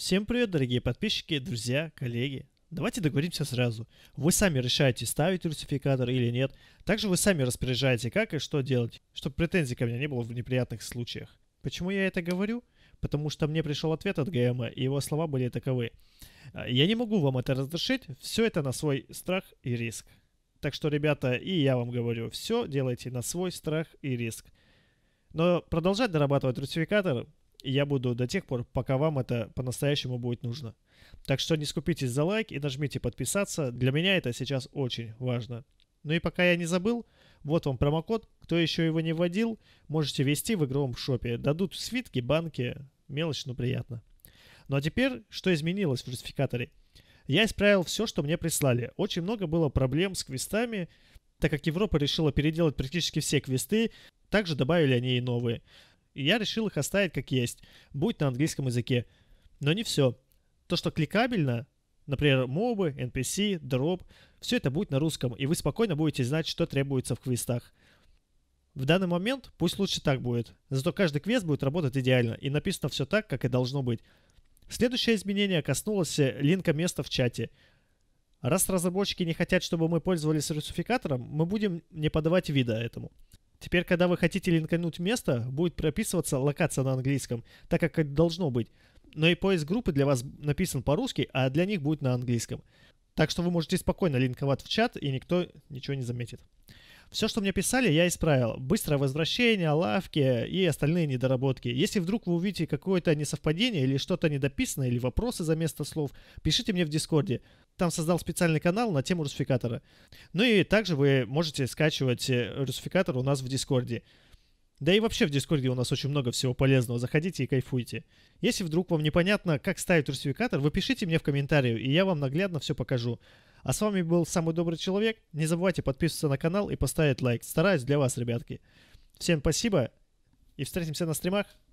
Всем привет, дорогие подписчики, друзья, коллеги. Давайте договоримся сразу. Вы сами решаете, ставить русификатор или нет. Также вы сами распоряжаете, как и что делать, чтобы претензий ко мне не было в неприятных случаях. Почему я это говорю? Потому что мне пришел ответ от ГМ, и его слова были таковы. А, я не могу вам это разрешить, все это на свой страх и риск. Так что, ребята, и я вам говорю, все делайте на свой страх и риск. Но продолжать дорабатывать русификатор и я буду до тех пор, пока вам это по-настоящему будет нужно. Так что не скупитесь за лайк и нажмите подписаться. Для меня это сейчас очень важно. Ну и пока я не забыл, вот вам промокод. Кто еще его не вводил, можете ввести в игровом шопе. Дадут свитки, банки, мелочь, но приятно. Ну а теперь, что изменилось в русификаторе? Я исправил все, что мне прислали. Очень много было проблем с квестами, так как Европа решила переделать практически все квесты, также добавили они и новые. И я решил их оставить как есть, будь на английском языке. Но не все. То, что кликабельно, например, мобы, NPC, дроп, все это будет на русском, и вы спокойно будете знать, что требуется в квестах. В данный момент пусть лучше так будет, зато каждый квест будет работать идеально, и написано все так, как и должно быть. Следующее изменение коснулось э, линка места в чате. Раз разработчики не хотят, чтобы мы пользовались русификатором, мы будем не подавать вида этому. Теперь, когда вы хотите линкануть место, будет прописываться локация на английском, так как это должно быть. Но и поиск группы для вас написан по-русски, а для них будет на английском. Так что вы можете спокойно линковать в чат, и никто ничего не заметит. Все, что мне писали, я исправил. Быстрое возвращение, лавки и остальные недоработки. Если вдруг вы увидите какое-то несовпадение или что-то недописанное, или вопросы за место слов, пишите мне в Дискорде. Там создал специальный канал на тему русификатора. Ну и также вы можете скачивать э, русификатор у нас в Дискорде. Да и вообще в Дискорде у нас очень много всего полезного. Заходите и кайфуйте. Если вдруг вам непонятно, как ставить русификатор, вы пишите мне в комментарии, и я вам наглядно все покажу. А с вами был самый добрый человек. Не забывайте подписываться на канал и поставить лайк. Стараюсь для вас, ребятки. Всем спасибо и встретимся на стримах.